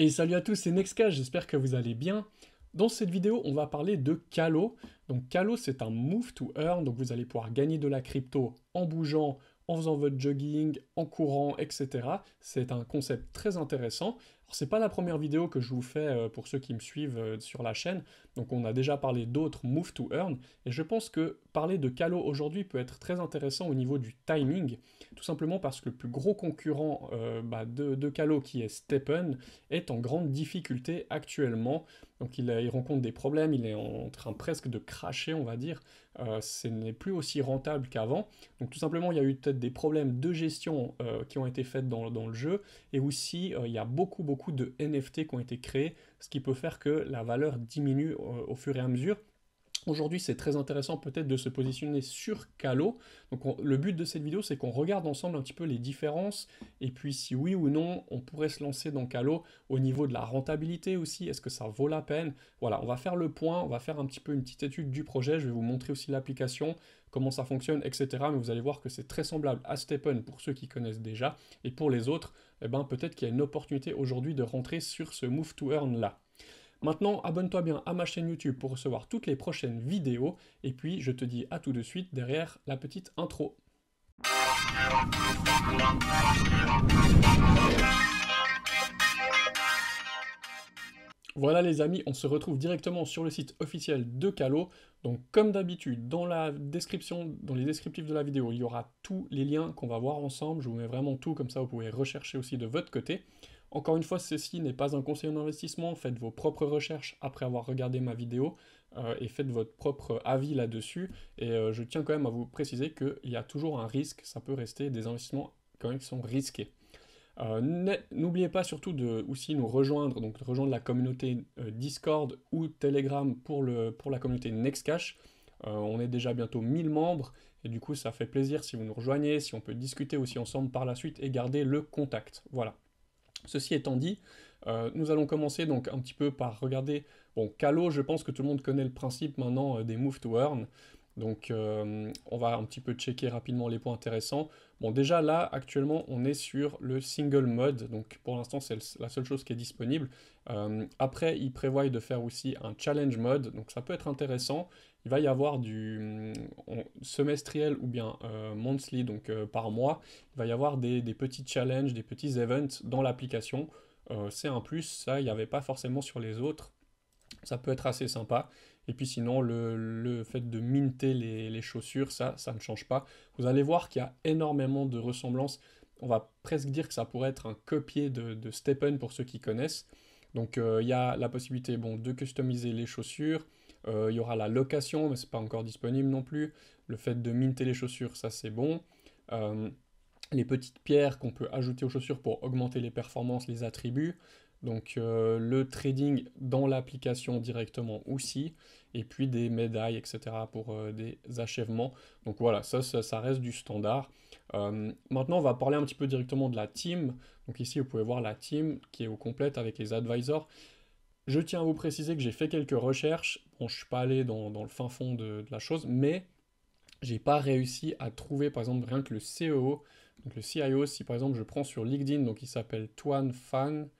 Et salut à tous, c'est Nexca. j'espère que vous allez bien. Dans cette vidéo, on va parler de Calo. Donc Calo, c'est un move to earn, donc vous allez pouvoir gagner de la crypto en bougeant, en faisant votre jogging, en courant, etc. C'est un concept très intéressant c'est pas la première vidéo que je vous fais euh, pour ceux qui me suivent euh, sur la chaîne. Donc on a déjà parlé d'autres move to earn et je pense que parler de Calo aujourd'hui peut être très intéressant au niveau du timing, tout simplement parce que le plus gros concurrent euh, bah, de, de Calo qui est Steppen est en grande difficulté actuellement. Donc il, rencontre des problèmes, il est en train presque de cracher, on va dire. ce n'est plus aussi rentable qu'avant. Donc tout simplement, il y a eu peut-être des problèmes de gestion qui ont été faites dans, dans le jeu et aussi il y a beaucoup beaucoup de NFT qui ont été créés, ce qui peut faire que la valeur diminue euh, au fur et à mesure. Aujourd'hui, c'est très intéressant peut-être de se positionner sur Calo. Donc, le but de cette vidéo, c'est qu'on regarde ensemble un petit peu les différences et puis si oui ou non, on pourrait se lancer dans Calo au niveau de la rentabilité aussi. Est-ce que ça vaut la peine Voilà, on va faire le point, on va faire un petit peu une petite étude du projet. Je vais vous montrer aussi l'application, comment ça fonctionne, etc. Mais vous allez voir que c'est très semblable à Stepen pour ceux qui connaissent déjà et pour les autres, eh ben, peut-être qu'il y a une opportunité aujourd'hui de rentrer sur ce Move to Earn là. Maintenant, abonne-toi bien à ma chaîne YouTube pour recevoir toutes les prochaines vidéos, et puis je te dis à tout de suite derrière la petite intro. Voilà les amis, on se retrouve directement sur le site officiel de Calo. Donc comme d'habitude, dans la description, dans les descriptifs de la vidéo, il y aura tous les liens qu'on va voir ensemble. Je vous mets vraiment tout, comme ça vous pouvez rechercher aussi de votre côté. Encore une fois, ceci n'est pas un conseil en investissement, faites vos propres recherches après avoir regardé ma vidéo euh, et faites votre propre avis là-dessus. Et euh, je tiens quand même à vous préciser qu'il y a toujours un risque, ça peut rester des investissements quand même qui sont risqués. Euh, n'oubliez pas surtout de aussi nous rejoindre, donc rejoindre la communauté Discord ou Telegram pour, le, pour la communauté Nextcash. on est déjà bientôt 1000 membres et du coup ça fait plaisir si vous nous rejoignez, si on peut discuter aussi ensemble par la suite et garder le contact. Voilà. Ceci étant dit, euh, nous allons commencer donc un petit peu par regarder, bon, Calo, je pense que tout le monde connaît le principe maintenant euh, des move to earn, donc euh, on va un petit peu checker rapidement les points intéressants. Bon, déjà là, actuellement, on est sur le single mode, donc pour l'instant, c'est la seule chose qui est disponible. après, ils prévoient de faire aussi un challenge mode, donc ça peut être intéressant, il va y avoir du mm, semestriel ou bien euh, monthly, donc euh, par mois, il va y avoir des, petits challenges, des petits events dans l'application. Euh, c'est un plus, ça il n'y avait pas forcément sur les autres. Ça peut être assez sympa. Et puis sinon, le, fait de minter les, chaussures, ça, ça ne change pas. Vous allez voir qu'il y a énormément de ressemblances. On va presque dire que ça pourrait être un copier de, de Steppen pour ceux qui connaissent. Donc il y a la possibilité bon, de customiser les chaussures, euh, il y aura la location, mais ce n'est pas encore disponible non plus. Le fait de minter les chaussures, ça c'est bon euh, les petites pierres qu'on peut ajouter aux chaussures pour augmenter les performances, les attributs. Donc euh, le trading dans l'application directement aussi, et puis des médailles, etc. pour des achèvements. Donc voilà, ça, ça, reste du standard. maintenant, on va parler un petit peu directement de la team. Donc ici, vous pouvez voir la team qui est au complète avec les advisors. Je tiens à vous préciser que j'ai fait quelques recherches. Bon, je suis pas allé dans, le fin fond de, la chose, mais j'ai pas réussi à trouver, par exemple, rien que le CEO, donc le CIO. Si par exemple je prends sur LinkedIn, donc il s'appelle Tuan Fan.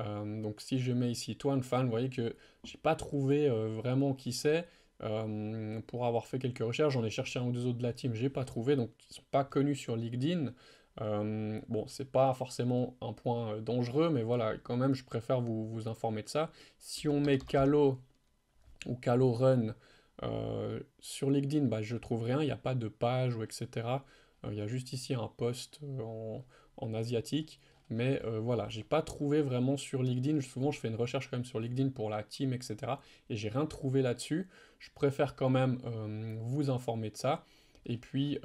Euh, donc si je mets ici Tuan Fan, vous voyez que j'ai pas trouvé euh, vraiment qui c'est. Euh, pour avoir fait quelques recherches, j'en ai cherché un ou deux autres de la team, j'ai pas trouvé, donc ils sont pas connus sur LinkedIn. Euh, bon, c'est pas forcément un point euh, dangereux, mais voilà, quand même, je préfère vous, vous informer de ça. Si on met Calo ou Calo Run euh, sur LinkedIn, bah, je trouve rien, il n'y a pas de page ou etc. Euh, il y a juste ici un post en, asiatique. Mais voilà, j'ai pas trouvé vraiment sur LinkedIn. Souvent, je fais une recherche quand même sur LinkedIn pour la team, etc. Et j'ai rien trouvé là-dessus. Je préfère quand même vous informer de ça. Et puis,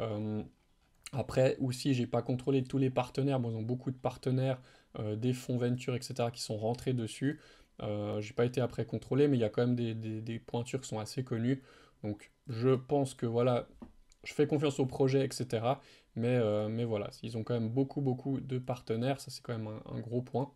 après aussi, je n'ai pas contrôlé tous les partenaires. ils ont beaucoup de partenaires, euh, des fonds venture, etc., qui sont rentrés dessus. Euh, je n'ai pas été après contrôlé, mais il y a quand même des, pointures qui sont assez connues. Donc je pense que voilà, je fais confiance au projet, etc. Euh, mais, voilà, ils ont quand même beaucoup, beaucoup de partenaires. Ça, c'est quand même un, un gros point.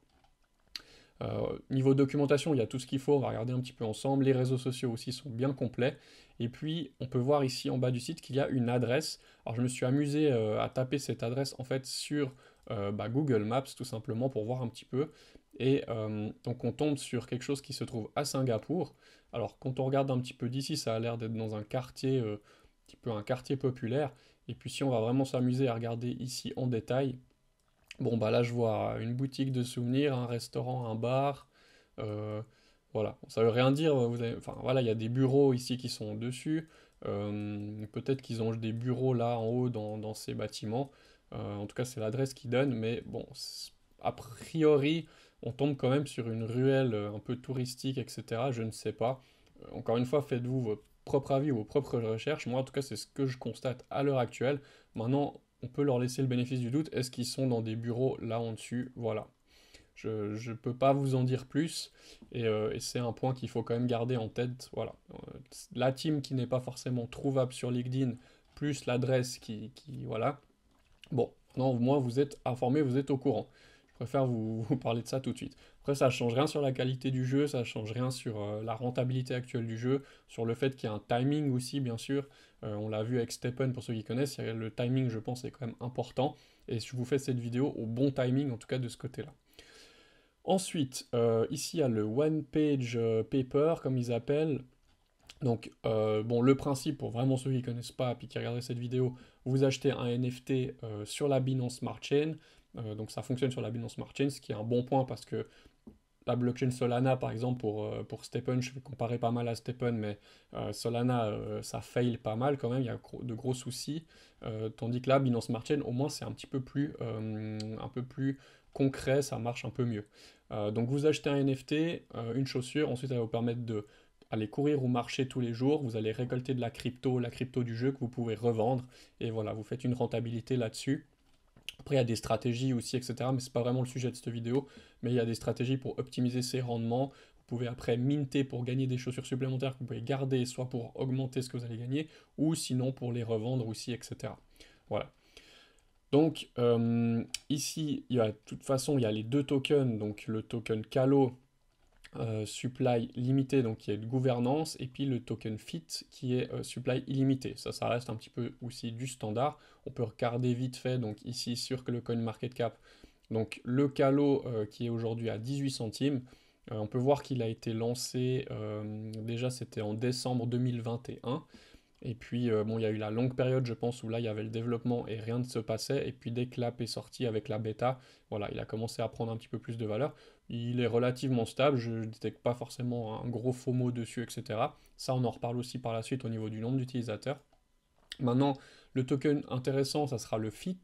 niveau documentation, il y a tout ce qu'il faut. On va regarder un petit peu ensemble. Les réseaux sociaux aussi sont bien complets. Et puis, on peut voir ici en bas du site qu'il y a une adresse. Alors, je me suis amusé euh, à taper cette adresse en fait sur euh, bah, Google Maps tout simplement pour voir un petit peu. Et euh, donc, on tombe sur quelque chose qui se trouve à Singapour. Alors, quand on regarde un petit peu d'ici, ça a l'air d'être dans un quartier, un petit peu un quartier populaire. Et puis, si on va vraiment s'amuser à regarder ici en détail, bon, bah là, je vois une boutique de souvenirs, un restaurant, un bar. Voilà, ça veut rien dire. Vous Enfin, voilà, il y a des bureaux ici qui sont dessus. Euh, peut-être qu'ils ont des bureaux là en haut dans, ces bâtiments. Euh, en tout cas, c'est l'adresse qu'ils donnent. Mais bon, a priori, on tombe quand même sur une ruelle euh, un peu touristique, etc. Je ne sais pas. Encore une fois, faites-vous votre propre avis ou vos propres recherches. Moi, en tout cas, c'est ce que je constate à l'heure actuelle. Maintenant, on peut leur laisser le bénéfice du doute. Est-ce qu'ils sont dans des bureaux là en dessus Voilà. Je ne peux pas vous en dire plus. Euh, et, c'est un point qu'il faut quand même garder en tête. Voilà. Euh, la team qui n'est pas forcément trouvable sur LinkedIn, plus l'adresse qui, Voilà. Bon, non, au moins vous êtes informé, vous êtes au courant. Je préfère vous, parler de ça tout de suite. Après, ça ne change rien sur la qualité du jeu, ça ne change rien sur euh, la rentabilité actuelle du jeu, sur le fait qu'il y a un timing aussi, bien sûr. on l'a vu avec Steppen, pour ceux qui connaissent, le timing, je pense, est quand même important. Et je vous fais cette vidéo au bon timing, en tout cas de ce côté-là. Ensuite, euh, ici, il y a le one-page euh, paper, comme ils appellent. Donc, euh, bon, le principe, pour vraiment ceux qui ne connaissent pas et qui regardent cette vidéo, vous achetez un NFT sur la Binance Smart Chain. donc, ça fonctionne sur la Binance Smart Chain, ce qui est un bon point parce que la blockchain Solana, par exemple, pour, pour Steppen, je vais comparer pas mal à Steppen, mais Solana, ça fail pas mal quand même, il y a de gros soucis. tandis que là, Binance Smart Chain, au moins, c'est un petit peu plus, un peu plus concret, ça marche un peu mieux. Euh, donc vous achetez un NFT, euh, une chaussure, ensuite elle va vous permettre de aller courir ou marcher tous les jours, vous allez récolter de la crypto, la crypto du jeu que vous pouvez revendre, et voilà, vous faites une rentabilité là-dessus. Après, il y a des stratégies aussi, etc. Mais ce n'est pas vraiment le sujet de cette vidéo. Mais il y a des stratégies pour optimiser ses rendements. Vous pouvez après minter pour gagner des chaussures supplémentaires que vous pouvez garder, soit pour augmenter ce que vous allez gagner, ou sinon pour les revendre aussi, etc. Voilà. Donc euh, ici, il y a, de toute façon, il y a les deux tokens, donc le token Calo euh, supply limité, donc qui est de gouvernance, et puis le token fit qui est euh, supply illimité. Ça, ça reste un petit peu aussi du standard. On peut regarder vite fait, donc ici sur le coin market cap donc le Calo qui est aujourd'hui à 18 centimes. on peut voir qu'il a été lancé, déjà c'était en décembre 2021. Et puis, euh, bon, il y a eu la longue période, je pense, où là, il y avait le développement et rien ne se passait. Et puis, dès que l'app est sortie avec la bêta, voilà, il a commencé à prendre un petit peu plus de valeur. Il est relativement stable, je ne détecte pas forcément un gros faux mot dessus, etc. Ça, on en reparle aussi par la suite au niveau du nombre d'utilisateurs. Maintenant, le token intéressant, ça sera le fit,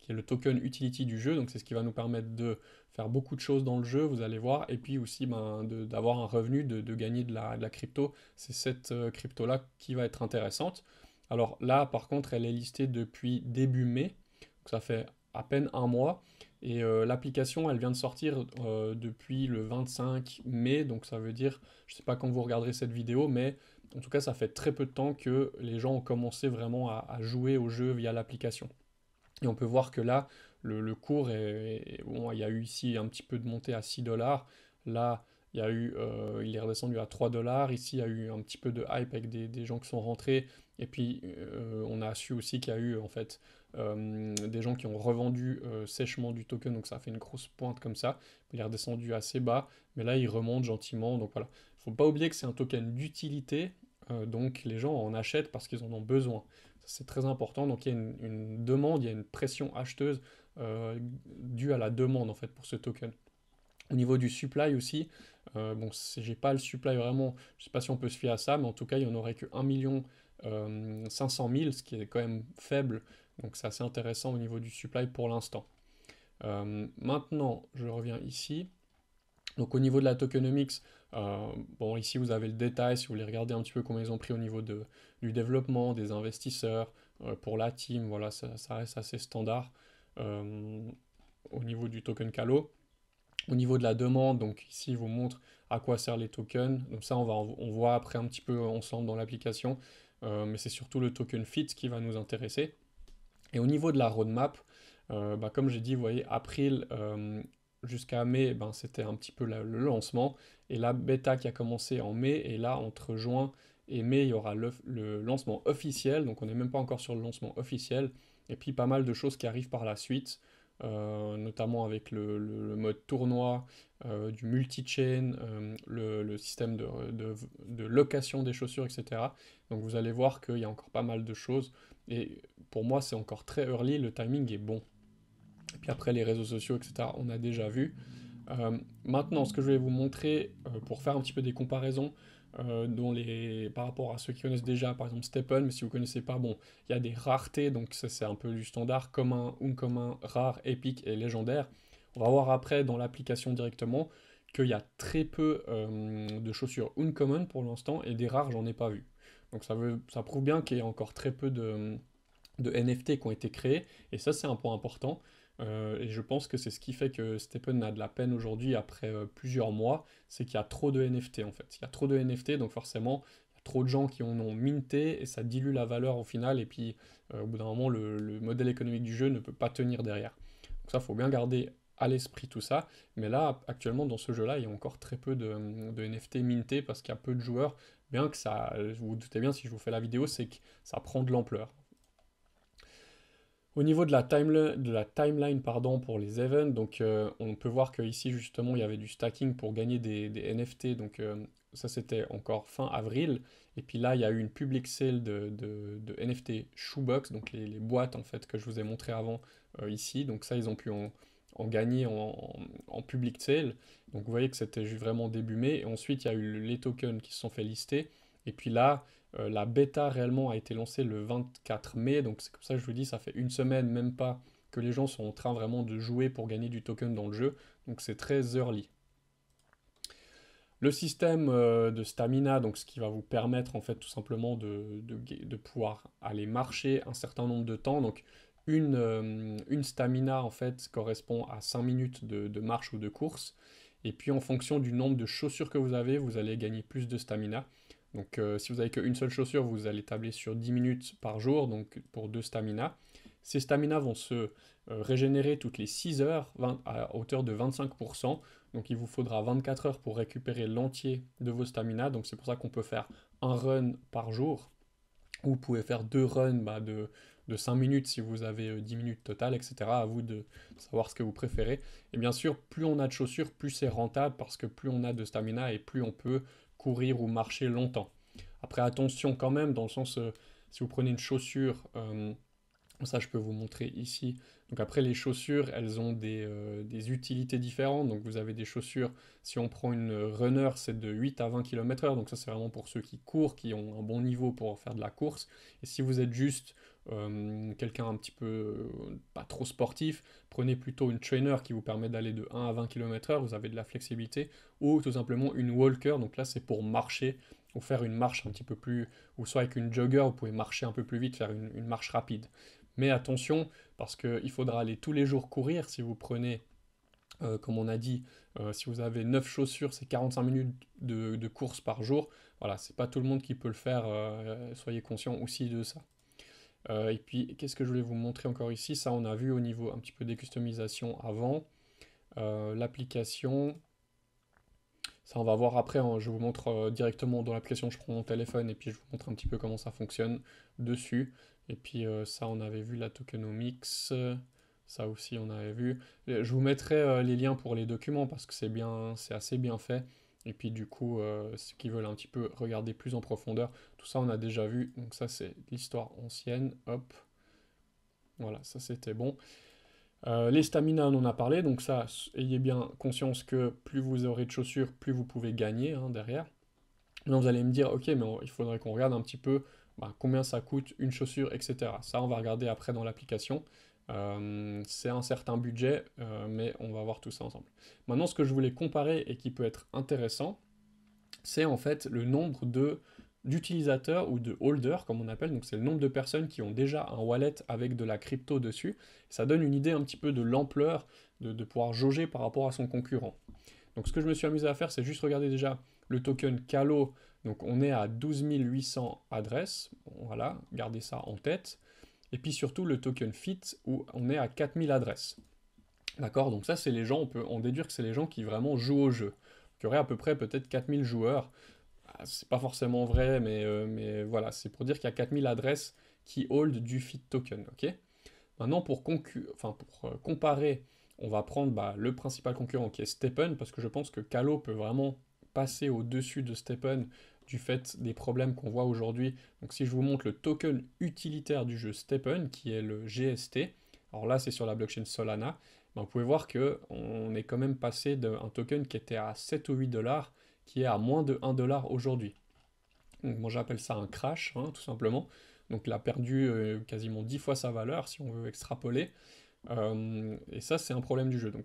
qui est le token utility du jeu. Donc c'est ce qui va nous permettre de faire beaucoup de choses dans le jeu, vous allez voir. Et puis aussi ben, d'avoir un revenu, de, gagner de la, crypto. C'est cette euh, crypto-là qui va être intéressante. Alors là, par contre, elle est listée depuis début mai. Donc ça fait à peine un mois. Et euh, l'application, elle vient de sortir euh, depuis le 25 mai. Donc ça veut dire, je ne sais pas quand vous regarderez cette vidéo, mais en tout cas, ça fait très peu de temps que les gens ont commencé vraiment à, jouer au jeu via l'application. Et on peut voir que là, le, cours, est, bon, il y a eu ici un petit peu de montée à 6 dollars. Là, il, y a eu, euh, il est redescendu à 3 dollars. Ici, il y a eu un petit peu de hype avec des, gens qui sont rentrés. Et puis, euh, on a su aussi qu'il y a eu en fait euh, des gens qui ont revendu sèchement du token. Donc, ça fait une grosse pointe comme ça. Il est redescendu assez bas. Mais là, il remonte gentiment. Donc, voilà. Il ne faut pas oublier que c'est un token d'utilité. Euh, donc les gens en achètent parce qu'ils en ont besoin. C'est très important, donc il y a une, demande, il y a une pression acheteuse euh, due à la demande en fait pour ce token. Au niveau du supply aussi, euh, bon, j'ai pas le supply vraiment, je sais pas si on peut se fier à ça, mais en tout cas, il n'y en aurait que 1 million 500 euh, 000, ce qui est quand même faible, donc c'est assez intéressant au niveau du supply pour l'instant. maintenant, je reviens ici. Donc au niveau de la tokenomics, euh, bon, ici, vous avez le détail si vous voulez regarder un petit peu comment ils ont pris au niveau de, du développement, des investisseurs, euh, pour la team, voilà, ça, reste assez standard euh, au niveau du token Calo. Au niveau de la demande, donc ici, vous montre à quoi servent les tokens. Donc ça, on, va, on voit après un petit peu ensemble dans l'application, mais c'est surtout le token fit qui va nous intéresser. Et au niveau de la roadmap, bah, comme j'ai dit, vous voyez, avril jusqu'à mai, ben, c'était un petit peu le lancement. Et la bêta qui a commencé en mai, et là, entre juin et mai, il y aura le, lancement officiel. Donc on n'est même pas encore sur le lancement officiel. Et puis pas mal de choses qui arrivent par la suite, euh, notamment avec le, mode tournoi, euh, du multi-chain, euh, le, système de, de, location des chaussures, etc. Donc vous allez voir qu'il y a encore pas mal de choses. Et pour moi, c'est encore très early, le timing est bon. Et puis après les réseaux sociaux, etc., on a déjà vu. Euh, maintenant, ce que je vais vous montrer euh, pour faire un petit peu des comparaisons euh, par rapport à ceux qui connaissent déjà, par exemple Steppen, mais si vous ne connaissez pas, bon, il y a des raretés, donc ça c'est un peu du standard, commun, commun, rare, épique et légendaire. On va voir après dans l'application directement qu'il y a très peu de chaussures uncommon pour l'instant et des rares, j'en ai pas vu. Donc ça, veut, ça prouve bien qu'il y a encore très peu de NFT qui ont été créés et ça c'est un point important. Euh, et je pense que c'est ce qui fait que Stephen a de la peine aujourd'hui après euh, plusieurs mois, c'est qu'il y a trop de NFT en fait. Il y a trop de NFT, donc forcément, il y a trop de gens qui en ont minté et ça dilue la valeur au final. Et puis, euh, au bout d'un moment, le, modèle économique du jeu ne peut pas tenir derrière. Donc ça, il faut bien garder à l'esprit tout ça. Mais là, actuellement, dans ce jeu-là, il y a encore très peu de, de NFT mintés parce qu'il y a peu de joueurs. Bien que ça, vous, vous doutez bien, si je vous fais la vidéo, c'est que ça prend de l'ampleur. Au niveau de la, time, de la timeline pardon, pour les events, donc, euh, on peut voir que ici justement il y avait du stacking pour gagner des, NFT, donc euh, ça c'était encore fin avril. Et puis là il y a eu une public sale de, NFT shoebox, donc les, boîtes en fait que je vous ai montré avant euh, ici, donc ça ils ont pu en, gagner en, public sale. Donc vous voyez que c'était vraiment début mai. Et ensuite il y a eu les tokens qui se sont fait lister. Et puis là, euh, la bêta réellement a été lancée le 24 mai, donc c'est comme ça je vous dis, ça fait une semaine, même pas, que les gens sont en train vraiment de jouer pour gagner du token dans le jeu, donc c'est très early. Le système euh, de stamina, donc ce qui va vous permettre en fait tout simplement de, pouvoir aller marcher un certain nombre de temps, donc une, euh, stamina en fait correspond à 5 minutes de marche ou de course, et puis en fonction du nombre de chaussures que vous avez, vous allez gagner plus de stamina. Donc euh, si vous avez qu'une seule chaussure, vous allez tabler sur 10 minutes par jour, donc pour deux stamina. Ces stamina vont se euh, régénérer toutes les 6 heures à hauteur de 25%. Donc il vous faudra 24 heures pour récupérer l'entier de vos stamina. Donc c'est pour ça qu'on peut faire un run par jour. Ou vous pouvez faire deux runs bah, de, 5 minutes si vous avez 10 euh, minutes totales, etc. À vous de savoir ce que vous préférez. Et bien sûr, plus on a de chaussures, plus c'est rentable parce que plus on a de stamina et plus on peut courir ou marcher longtemps. Après, attention quand même, dans le sens, euh, si vous prenez une chaussure euh, ça, je peux vous montrer ici. Donc après, les chaussures, elles ont euh, des, utilités différentes. Donc vous avez des chaussures, si on prend une runner, c'est de 8 à 20 km h Donc ça, c'est vraiment pour ceux qui courent, qui ont un bon niveau pour faire de la course. Et si vous êtes juste euh, quelqu'un un petit peu euh, pas trop sportif, prenez plutôt une trainer qui vous permet d'aller de 1 à 20 km h Vous avez de la flexibilité. Ou tout simplement une walker. Donc là, c'est pour marcher ou faire une marche un petit peu plus, ou soit avec une jogger, vous pouvez marcher un peu plus vite, faire une marche rapide. Mais attention, parce qu'il faudra aller tous les jours courir si vous prenez, euh, comme on a dit, euh, si vous avez 9 chaussures, c'est 45 minutes de, course par jour. Voilà, c'est pas tout le monde qui peut le faire, euh, soyez conscient aussi de ça. et puis, qu'est-ce que je voulais vous montrer encore ici Ça, on a vu au niveau un petit peu des customisations avant. L'application, ça, on va voir après. Hein. Je vous montre euh, directement dans l'application, je prends mon téléphone et puis je vous montre un petit peu comment ça fonctionne dessus. Et puis euh, ça, on avait vu la tokenomics. Ça aussi, on avait vu. Euh, je vous mettrai les liens pour les documents parce que c'est bien, c'est assez bien fait. Et puis du coup, ceux qui veulent un petit peu regarder plus en profondeur, tout ça, on a déjà vu. Donc ça, c'est l'histoire ancienne. Hop. Voilà, ça c'était bon. Euh, les stamina, on en a parlé, donc ça, ayez bien conscience que plus vous aurez de chaussures, plus vous pouvez gagner hein, derrière. vous allez me dire, ok, mais il faudrait qu'on regarde un petit peu bah, combien ça coûte une chaussure, etc. Ça, on va regarder après dans l'application. Euh, c'est un certain budget, euh, mais on va voir tout ça ensemble. Maintenant, ce que je voulais comparer et qui peut être intéressant, c'est en fait le nombre de d'utilisateurs ou de holder, comme on appelle, donc c'est le nombre de personnes qui ont déjà un wallet avec de la crypto dessus. Ça donne une idée un petit peu de l'ampleur de, pouvoir jauger par rapport à son concurrent. Donc ce que je me suis amusé à faire, c'est juste regarder déjà le token Calo. Donc on est à 12 800 adresses. voilà, gardez ça en tête. Et puis surtout le token Fit où on est à 4000 adresses. D'accord Donc ça, c'est les gens, on peut en déduire que c'est les gens qui vraiment jouent au jeu. qui il y aurait à peu près peut-être 4000 joueurs c'est pas forcément vrai, euh, mais, voilà, c'est pour dire qu'il y a 4000 adresses qui hold du feed token. ok Maintenant, pour, pour euh, comparer, on va prendre bah, le principal concurrent qui est Steppen, parce que je pense que Calo peut vraiment passer au-dessus de Steppen du fait des problèmes qu'on voit aujourd'hui. Donc si je vous montre le token utilitaire du jeu Steppen, qui est le GST, alors là c'est sur la blockchain Solana, ben, vous pouvez voir que on est quand même passé d'un token qui était à 7 ou 8 dollars qui est à moins de 1 dollar aujourd'hui. Donc moi j'appelle ça un crash, hein, tout simplement. Donc il a perdu euh, quasiment 10 fois sa valeur si on veut extrapoler. Euh, et ça c'est un problème du jeu. Donc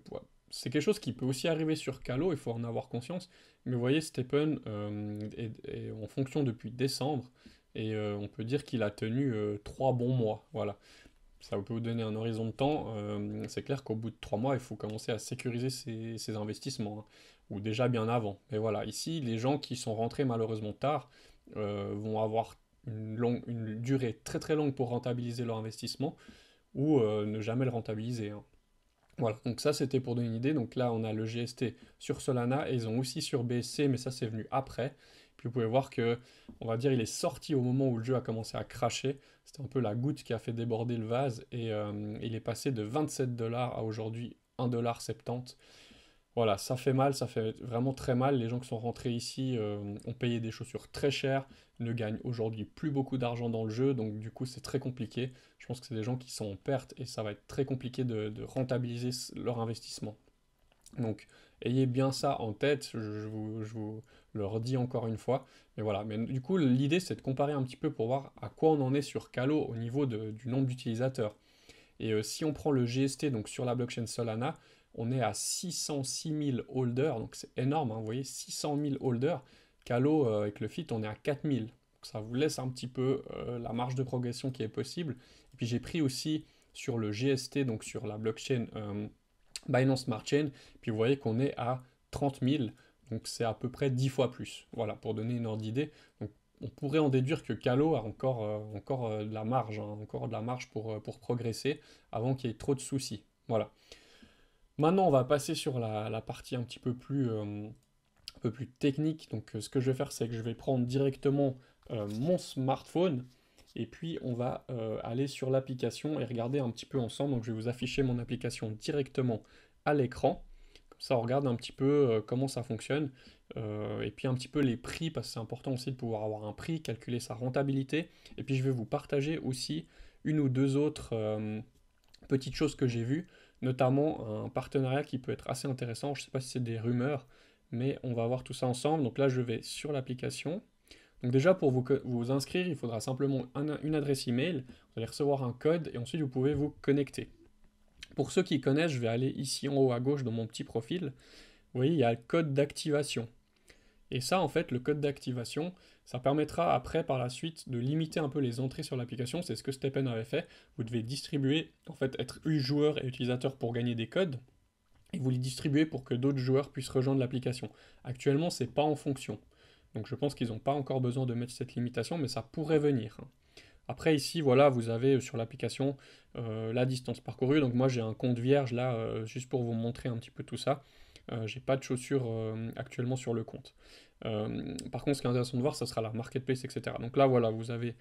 c'est quelque chose qui peut aussi arriver sur Calo, il faut en avoir conscience. Mais vous voyez, Stephen euh, est, en fonction depuis décembre et on peut dire qu'il a tenu 3 bons mois. Voilà. Ça peut vous donner un horizon de temps. c'est clair qu'au bout de 3 mois, il faut commencer à sécuriser ses, investissements. Hein ou déjà bien avant. Mais voilà, ici, les gens qui sont rentrés malheureusement tard euh, vont avoir une, durée très très longue pour rentabiliser leur investissement ou euh, ne jamais le rentabiliser. Hein. Voilà, donc ça c'était pour donner une idée. Donc là, on a le GST sur Solana et ils ont aussi sur BSC, mais ça c'est venu après. Puis vous pouvez voir que, on va dire, il est sorti au moment où le jeu a commencé à cracher. C'était un peu la goutte qui a fait déborder le vase et euh, il est passé de 27 dollars à aujourd'hui 1,70$. Voilà, ça fait mal, ça fait vraiment très mal. Les gens qui sont rentrés ici euh, ont payé des chaussures très chères, ne gagnent aujourd'hui plus beaucoup d'argent dans le jeu, donc du coup c'est très compliqué. Je pense que c'est des gens qui sont en perte et ça va être très compliqué de, rentabiliser leur investissement. Donc ayez bien ça en tête, je, vous, le redis encore une fois. Mais voilà, mais du coup l'idée c'est de comparer un petit peu pour voir à quoi on en est sur Calo au niveau du nombre d'utilisateurs. Et euh, si on prend le GST donc sur la blockchain Solana, on est à 606 000 holders, donc c'est énorme, hein, vous voyez, 600 000 holders. Calo, euh, avec le fit, on est à 4000. Donc ça vous laisse un petit peu euh, la marge de progression qui est possible. Et puis j'ai pris aussi sur le GST, donc sur la blockchain euh, Binance Smart Chain, puis vous voyez qu'on est à 30 000, donc c'est à peu près 10 fois plus. Voilà, pour donner une ordre d'idée. on pourrait en déduire que Calo a encore, encore de la marge, hein, encore de la marge pour, pour progresser avant qu'il y ait trop de soucis. Voilà. Maintenant, on va passer sur la, partie un petit peu plus, euh, technique. Donc, euh, ce que je vais faire, c'est que je vais prendre directement euh, mon smartphone et puis on va aller sur l'application et regarder un petit peu ensemble. Donc, je vais vous afficher mon application directement à l'écran. Comme ça, on regarde un petit peu comment ça fonctionne et puis un petit peu les prix parce que c'est important aussi de pouvoir avoir un prix, calculer sa rentabilité. Et puis, je vais vous partager aussi une ou deux autres petites choses que j'ai vues notamment un partenariat qui peut être assez intéressant. Je ne sais pas si c'est des rumeurs, mais on va voir tout ça ensemble. Donc là, je vais sur l'application. Donc déjà, pour vous, inscrire, il faudra simplement une adresse email. Vous allez recevoir un code et ensuite, vous pouvez vous connecter. Pour ceux qui connaissent, je vais aller ici en haut à gauche dans mon petit profil. Vous voyez, il y a le code d'activation. Et ça, en fait, le code d'activation, ça permettra après, par la suite, de limiter un peu les entrées sur l'application. C'est ce que Stepen avait fait. Vous devez distribuer, en fait, être joueur et utilisateur pour gagner des codes. Et vous les distribuez pour que d'autres joueurs puissent rejoindre l'application. Actuellement, c'est pas en fonction. Donc je pense qu'ils n'ont pas encore besoin de mettre cette limitation, mais ça pourrait venir. Hein. Après ici, voilà, vous avez euh, sur l'application euh, la distance parcourue. Donc moi j'ai un compte vierge là, euh, juste pour vous montrer un petit peu tout ça. Euh, j'ai pas de chaussures euh, actuellement sur le compte. Euh, par contre, ce qui est intéressant de voir, ça sera la marketplace, etc. Donc là, voilà, vous avez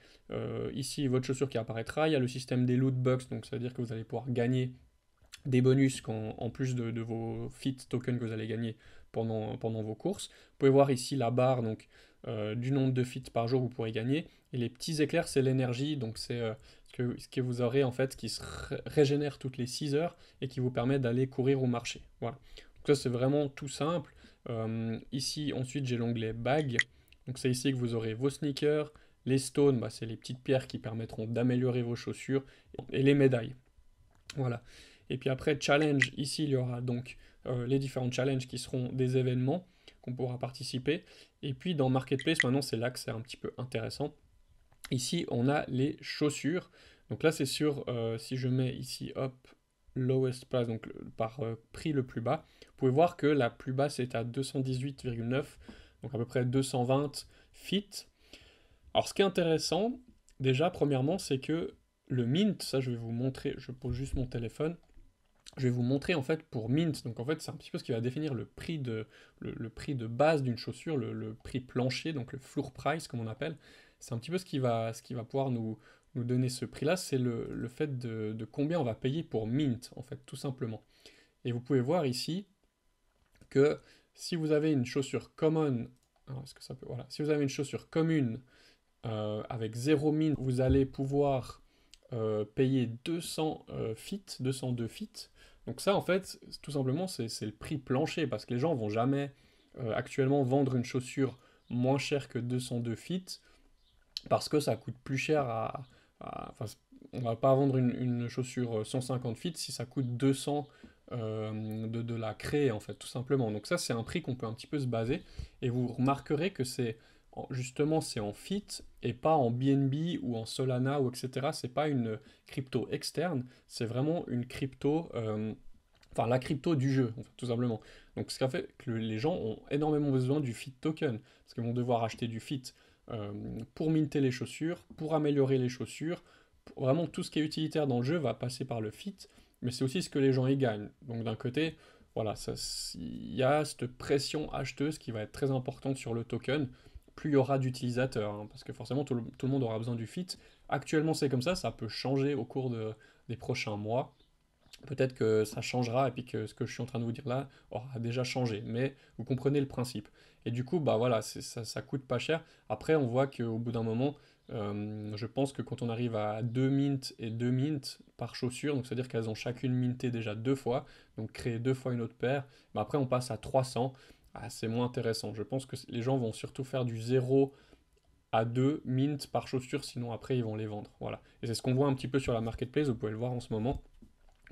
ici votre chaussure qui apparaîtra. Il y a le système des loot box, donc ça veut dire que vous allez pouvoir gagner des bonus en plus de, vos fit tokens que vous allez gagner pendant, vos courses. Vous pouvez voir ici la barre donc, du nombre de feats par jour que vous pourrez gagner. Et les petits éclairs, c'est l'énergie, donc c'est ce, que, vous aurez en fait qui se régénère toutes les 6 heures et qui vous permet d'aller courir au marché. Voilà c'est vraiment tout simple. Euh, ici, ensuite, j'ai l'onglet Bag. Donc, c'est ici que vous aurez vos sneakers. Les stones, bah, c'est les petites pierres qui permettront d'améliorer vos chaussures. Et les médailles. Voilà. Et puis après, challenge, ici, il y aura donc euh, les différents challenges qui seront des événements qu'on pourra participer. Et puis dans Marketplace, maintenant, c'est là que c'est un petit peu intéressant. Ici, on a les chaussures. Donc là, c'est sûr euh, si je mets ici, hop, lowest price, donc par euh, prix le plus bas, vous pouvez voir que la plus basse est à 218,9, donc à peu près 220 feet. Alors ce qui est intéressant, déjà premièrement, c'est que le mint, ça je vais vous montrer, je pose juste mon téléphone, je vais vous montrer en fait pour mint, donc en fait c'est un petit peu ce qui va définir le prix de, le, prix de base d'une chaussure, le, prix plancher, donc le floor price comme on appelle, c'est un petit peu ce qui va, ce qui va pouvoir nous, donner ce prix-là, c'est le, le, fait de, combien on va payer pour Mint, en fait, tout simplement. Et vous pouvez voir ici que si vous avez une chaussure common, est-ce que ça peut, voilà, si vous avez une chaussure commune euh, avec 0 Mint, vous allez pouvoir euh, payer 200 euh, 202 fit. Donc ça, en fait, tout simplement, c'est le prix plancher, parce que les gens vont jamais euh, actuellement vendre une chaussure moins chère que 202 feet parce que ça coûte plus cher à, ah, enfin, on va pas vendre une, chaussure 150 euh, feet si ça coûte 200 euh, de, la créer, en fait, tout simplement. Donc ça, c'est un prix qu'on peut un petit peu se baser. Et vous remarquerez que c'est justement, c'est en fit et pas en BNB ou en Solana ou etc. C'est pas une crypto externe, c'est vraiment une crypto... Euh, enfin la crypto du jeu, tout simplement. Donc ce qui a fait que les gens ont énormément besoin du fit token, parce qu'ils vont devoir acheter du fit. Euh, pour minter les chaussures, pour améliorer les chaussures. Vraiment, tout ce qui est utilitaire dans le jeu va passer par le fit, mais c'est aussi ce que les gens y gagnent. Donc d'un côté, voilà, il y a cette pression acheteuse qui va être très importante sur le token, plus il y aura d'utilisateurs, hein, parce que forcément tout le, monde aura besoin du fit. Actuellement c'est comme ça, ça peut changer au cours des prochains mois, Peut-être que ça changera et puis que ce que je suis en train de vous dire là aura déjà changé, mais vous comprenez le principe. Et du coup, bah voilà, ça, ça coûte pas cher. Après, on voit qu'au bout d'un moment, euh, je pense que quand on arrive à 2 mints et 2 mints par chaussure, donc c'est-à-dire qu'elles ont chacune minté déjà deux fois, donc créer deux fois une autre paire, bah après on passe à 300, ah, c'est moins intéressant. Je pense que les gens vont surtout faire du 0 à 2 mint par chaussure, sinon après ils vont les vendre. Voilà. Et c'est ce qu'on voit un petit peu sur la marketplace, vous pouvez le voir en ce moment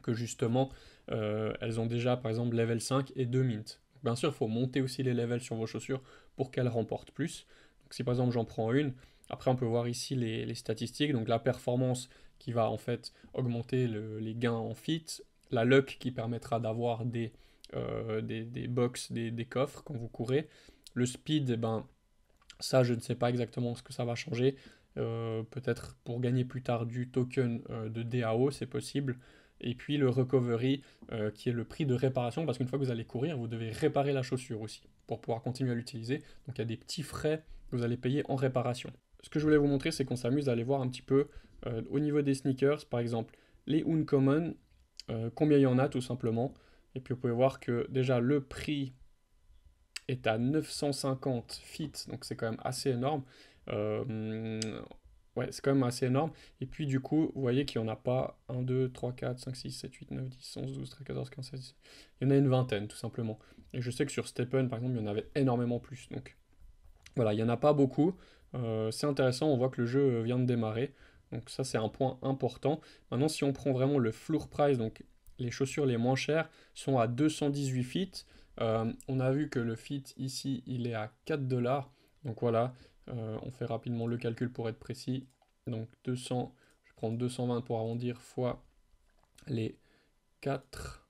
que justement euh, elles ont déjà par exemple level 5 et 2 mint. Bien sûr, il faut monter aussi les levels sur vos chaussures pour qu'elles remportent plus. Donc si par exemple j'en prends une, après on peut voir ici les, statistiques, donc la performance qui va en fait augmenter les gains en fit, la luck qui permettra d'avoir des, euh, des, box, des, coffres quand vous courez, le speed, eh ben, ça je ne sais pas exactement ce que ça va changer, euh, peut-être pour gagner plus tard du token de DAO, c'est possible et puis le recovery euh, qui est le prix de réparation parce qu'une fois que vous allez courir, vous devez réparer la chaussure aussi pour pouvoir continuer à l'utiliser. Donc il y a des petits frais que vous allez payer en réparation. Ce que je voulais vous montrer, c'est qu'on s'amuse à aller voir un petit peu euh, au niveau des sneakers, par exemple les Uncommon, euh, combien il y en a tout simplement. Et puis vous pouvez voir que déjà le prix est à 950 feet donc c'est quand même assez énorme. Ouais, c'est quand même assez énorme. Et puis du coup, vous voyez qu'il n'y en a pas 1, 2, 3, 4, 5, 6, 7, 8, 9, 10, 11, 12, 13, 14, 15, 16. Il y en a une vingtaine, tout simplement. Et je sais que sur Steppen, par exemple, il y en avait énormément plus. Donc voilà, il n'y en a pas beaucoup. Euh, c'est intéressant, on voit que le jeu vient de démarrer. Donc ça, c'est un point important. Maintenant, si on prend vraiment le floor price, donc les chaussures les moins chères, sont à 218 feet. Euh, on a vu que le fit ici, il est à 4 dollars. Donc voilà, euh, on fait rapidement le calcul pour être précis. Donc 200, je prends 220 pour arrondir, fois les 4.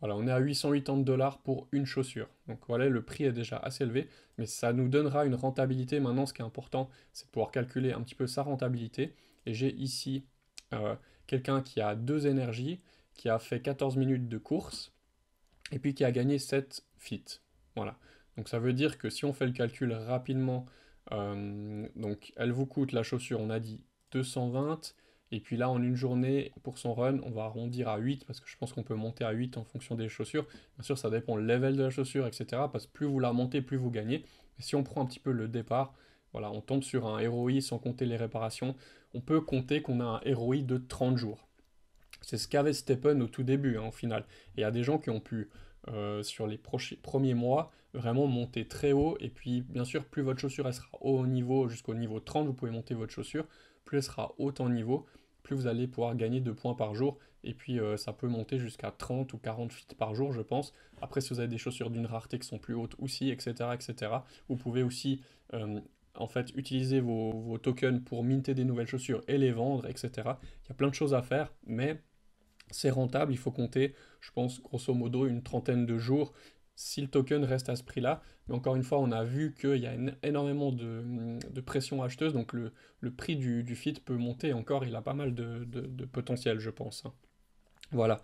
Voilà, on est à 880 dollars pour une chaussure. Donc voilà, le prix est déjà assez élevé, mais ça nous donnera une rentabilité. Maintenant, ce qui est important, c'est de pouvoir calculer un petit peu sa rentabilité. Et j'ai ici euh, quelqu'un qui a deux énergies, qui a fait 14 minutes de course, et puis qui a gagné 7 feet. Voilà. Donc ça veut dire que si on fait le calcul rapidement euh, donc elle vous coûte la chaussure, on a dit 220. Et puis là, en une journée, pour son run, on va arrondir à 8 parce que je pense qu'on peut monter à 8 en fonction des chaussures. Bien sûr, ça dépend le level de la chaussure, etc. Parce que plus vous la montez, plus vous gagnez. si on prend un petit peu le départ, voilà, on tombe sur un ROI sans compter les réparations. On peut compter qu'on a un ROI de 30 jours. C'est ce qu'avait stephen au tout début, hein, au final. Et il y a des gens qui ont pu euh, sur les premiers mois, vraiment monter très haut. Et puis, bien sûr, plus votre chaussure elle sera haut au niveau, jusqu'au niveau 30, vous pouvez monter votre chaussure, plus elle sera haute en niveau, plus vous allez pouvoir gagner de points par jour. Et puis, euh, ça peut monter jusqu'à 30 ou 40 feet par jour, je pense. Après, si vous avez des chaussures d'une rareté qui sont plus hautes aussi, etc., etc., vous pouvez aussi euh, en fait utiliser vos, vos, tokens pour minter des nouvelles chaussures et les vendre, etc. Il y a plein de choses à faire, mais c'est rentable, il faut compter, je pense, grosso modo, une trentaine de jours si le token reste à ce prix-là. Mais encore une fois, on a vu qu'il y a énormément de, pression acheteuse, donc le, prix du, du, fit peut monter encore, il a pas mal de, potentiel, je pense. Hein. Voilà.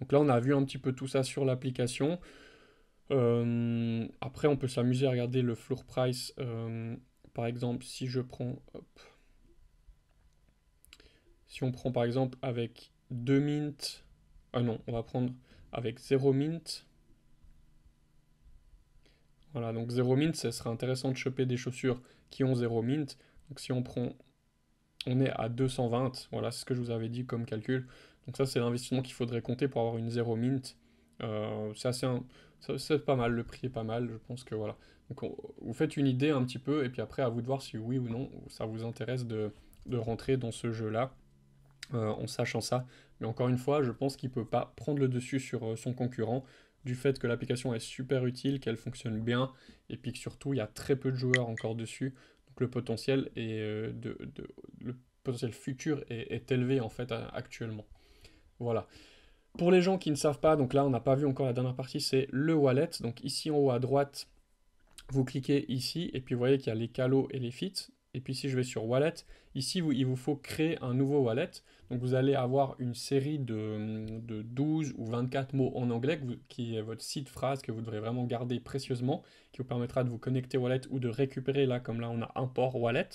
Donc là, on a vu un petit peu tout ça sur l'application. Euh, après, on peut s'amuser à regarder le floor price. Euh, par exemple, si je prends... si on prend par exemple avec 2 mint. Ah non, on va prendre avec 0 mint. Voilà, donc 0 mint, ce serait intéressant de choper des chaussures qui ont 0 mint. Donc si on prend, on est à 220, voilà, c'est ce que je vous avais dit comme calcul. Donc ça, c'est l'investissement qu'il faudrait compter pour avoir une 0 mint. Euh, c'est c'est pas mal, le prix est pas mal, je pense que voilà. Donc vous faites une idée un petit peu, et puis après, à vous de voir si oui ou non, ça vous intéresse de rentrer dans ce jeu-là. Euh, en sachant ça. Mais encore une fois, je pense qu'il ne peut pas prendre le dessus sur euh, son concurrent du fait que l'application est super utile, qu'elle fonctionne bien, et puis que surtout, il y a très peu de joueurs encore dessus. Donc le potentiel, est, euh, de, le potentiel futur est, élevé en fait actuellement. Voilà. Pour les gens qui ne savent pas, donc là on n'a pas vu encore la dernière partie, c'est le wallet. Donc ici en haut à droite, vous cliquez ici et puis vous voyez qu'il y a les calots et les fits. Et puis si je vais sur Wallet, ici il vous faut créer un nouveau wallet. Donc vous allez avoir une série de, 12 ou 24 mots en anglais qui est votre site phrase que vous devrez vraiment garder précieusement, qui vous permettra de vous connecter wallet ou de récupérer là comme là on a un port wallet.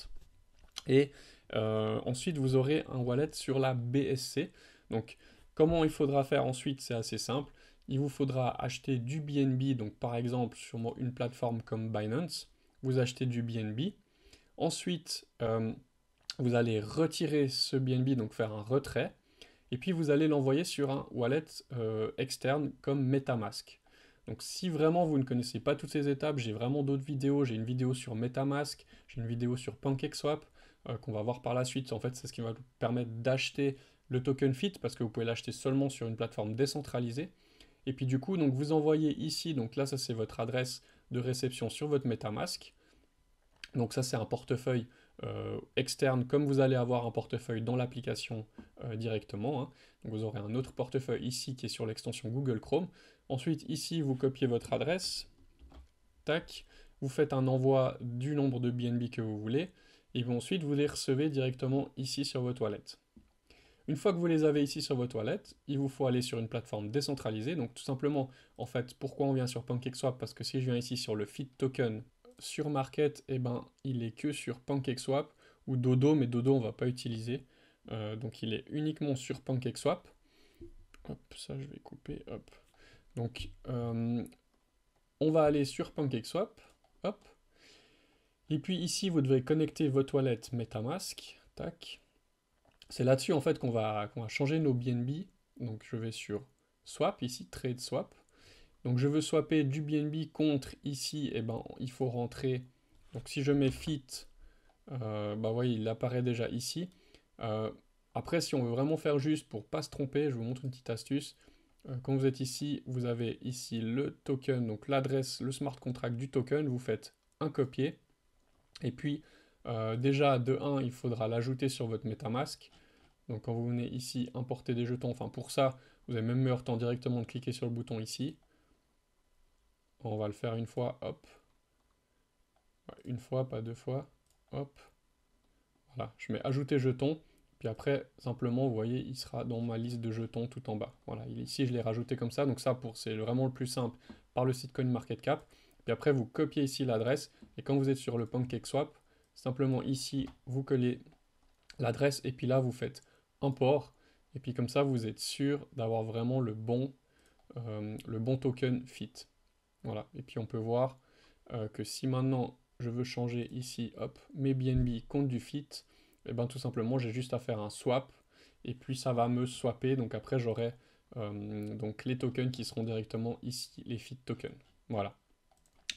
Et euh, ensuite vous aurez un wallet sur la BSC. Donc comment il faudra faire ensuite c'est assez simple. Il vous faudra acheter du BNB, donc par exemple sur une plateforme comme Binance, vous achetez du BNB, Ensuite, euh, vous allez retirer ce BNB, donc faire un retrait, et puis vous allez l'envoyer sur un wallet euh, externe comme Metamask. Donc si vraiment vous ne connaissez pas toutes ces étapes, j'ai vraiment d'autres vidéos, j'ai une vidéo sur Metamask, j'ai une vidéo sur PancakeSwap, euh, qu'on va voir par la suite. En fait, c'est ce qui va vous permettre d'acheter le token FIT, parce que vous pouvez l'acheter seulement sur une plateforme décentralisée. Et puis du coup, donc vous envoyez ici, donc là ça c'est votre adresse de réception sur votre Metamask. Donc ça, c'est un portefeuille euh, externe, comme vous allez avoir un portefeuille dans l'application euh, directement. Hein. vous aurez un autre portefeuille ici qui est sur l'extension Google Chrome. Ensuite, ici, vous copiez votre adresse. Tac. Vous faites un envoi du nombre de BNB que vous voulez. Et ensuite, vous les recevez directement ici sur vos toilettes. Une fois que vous les avez ici sur vos toilettes, il vous faut aller sur une plateforme décentralisée. Donc tout simplement, en fait, pourquoi on vient sur PancakeSwap Parce que si je viens ici sur le feed token sur Market, eh ben, il est que sur PancakeSwap ou Dodo, mais Dodo on va pas utiliser. Euh, donc il est uniquement sur PancakeSwap. Hop, ça je vais couper. Hop. Donc euh, on va aller sur PancakeSwap. Hop. Et puis ici, vous devez connecter votre wallet MetaMask. Tac. C'est là-dessus en fait qu'on va, va changer nos BNB. Donc je vais sur Swap ici, Trade Swap. Donc je veux swapper du BNB contre ici, et eh ben il faut rentrer. Donc si je mets fit, euh, bah il apparaît déjà ici. Euh, après, si on veut vraiment faire juste pour pas se tromper, je vous montre une petite astuce. Euh, quand vous êtes ici, vous avez ici le token, donc l'adresse, le smart contract du token. Vous faites un copier. Et puis, euh, déjà, de 1, il faudra l'ajouter sur votre MetaMask. Donc quand vous venez ici, importer des jetons, enfin pour ça, vous avez même meilleur temps directement de cliquer sur le bouton ici. On va le faire une fois, hop. Une fois, pas deux fois, hop. Voilà, je mets ajouter jeton. Puis après, simplement, vous voyez, il sera dans ma liste de jetons tout en bas. Voilà, ici, je l'ai rajouté comme ça. Donc ça, pour c'est vraiment le plus simple par le site CoinMarketCap. Puis après, vous copiez ici l'adresse. Et quand vous êtes sur le Swap, simplement ici, vous collez l'adresse. Et puis là, vous faites import. Et puis comme ça, vous êtes sûr d'avoir vraiment le bon, euh, le bon token fit. Voilà, et puis on peut voir euh, que si maintenant je veux changer ici, hop, mes BNB compte du fit, et eh ben tout simplement j'ai juste à faire un swap, et puis ça va me swapper, donc après j'aurai euh, donc les tokens qui seront directement ici, les fit tokens. Voilà.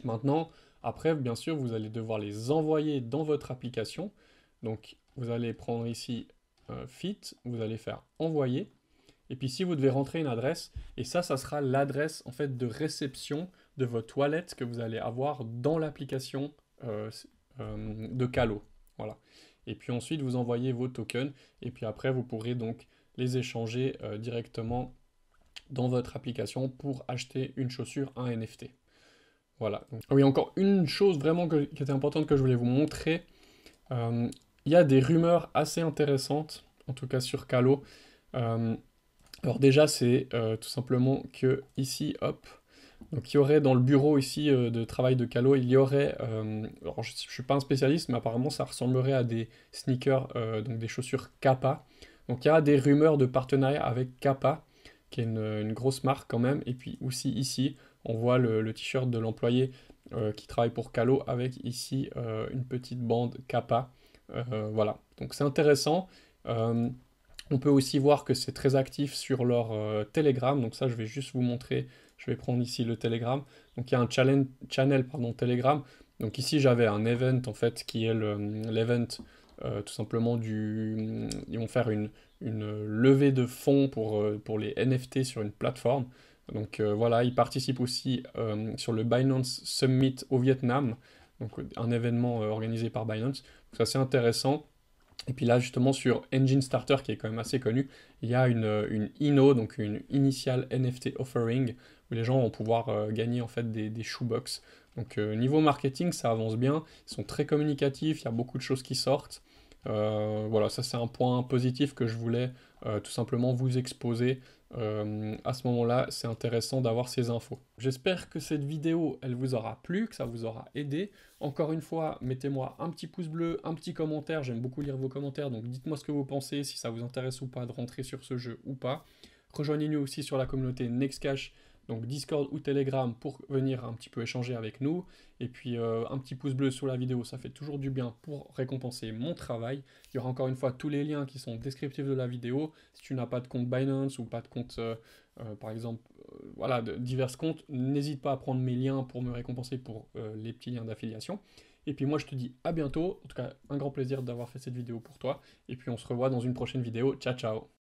Maintenant, après, bien sûr, vous allez devoir les envoyer dans votre application. Donc, vous allez prendre ici euh, fit, vous allez faire envoyer. Et puis, ici vous devez rentrer une adresse, et ça, ça sera l'adresse en fait de réception de votre toilette que vous allez avoir dans l'application euh, euh, de Calo. Voilà. Et puis ensuite, vous envoyez vos tokens et puis après, vous pourrez donc les échanger euh, directement dans votre application pour acheter une chaussure, un NFT. Voilà. oui, encore une chose vraiment qui était importante que je voulais vous montrer. Il y a des rumeurs assez intéressantes, en tout cas sur Calo. alors déjà, c'est tout simplement que ici, hop, donc il y aurait dans le bureau ici euh, de travail de Calo, il y aurait, euh, je ne suis pas un spécialiste, mais apparemment ça ressemblerait à des sneakers, euh, donc des chaussures Kappa. Donc il y a des rumeurs de partenariat avec Kappa, qui est une, grosse marque quand même. Et puis aussi ici, on voit le, le t-shirt de l'employé qui travaille pour Calo avec ici une petite bande Kappa. voilà, donc c'est intéressant. on peut aussi voir que c'est très actif sur leur Telegram, donc ça je vais juste vous montrer je vais prendre ici le Telegram. Donc il y a un challenge, channel pardon, Telegram. Donc ici j'avais un event en fait qui est l'event euh, tout simplement du... Ils vont faire une, une levée de fonds pour, euh, pour les NFT sur une plateforme. Donc euh, voilà, ils participent aussi sur le Binance Summit au Vietnam, donc un événement organisé par Binance. Donc ça c'est intéressant. Et puis là, justement, sur Engine Starter, qui est quand même assez connu, il y a une, une INO, donc une Initial NFT Offering, où les gens vont pouvoir euh, gagner en fait des, shoebox. Donc euh, niveau marketing, ça avance bien, ils sont très communicatifs, il y a beaucoup de choses qui sortent. Euh, voilà, ça c'est un point positif que je voulais tout simplement vous exposer euh, à ce moment-là, c'est intéressant d'avoir ces infos. J'espère que cette vidéo, elle vous aura plu, que ça vous aura aidé. Encore une fois, mettez-moi un petit pouce bleu, un petit commentaire, j'aime beaucoup lire vos commentaires, donc dites-moi ce que vous pensez, si ça vous intéresse ou pas de rentrer sur ce jeu ou pas. Rejoignez-nous aussi sur la communauté Nextcash, donc Discord ou Telegram pour venir un petit peu échanger avec nous. Et puis euh, un petit pouce bleu sur la vidéo, ça fait toujours du bien pour récompenser mon travail. Il y aura encore une fois tous les liens qui sont descriptifs de la vidéo. Si tu n'as pas de compte Binance ou pas de compte, euh, euh, par exemple, voilà, de divers comptes, n'hésite pas à prendre mes liens pour me récompenser pour les petits liens d'affiliation. Et puis moi je te dis à bientôt, en tout cas un grand plaisir d'avoir fait cette vidéo pour toi, et puis on se revoit dans une prochaine vidéo, ciao ciao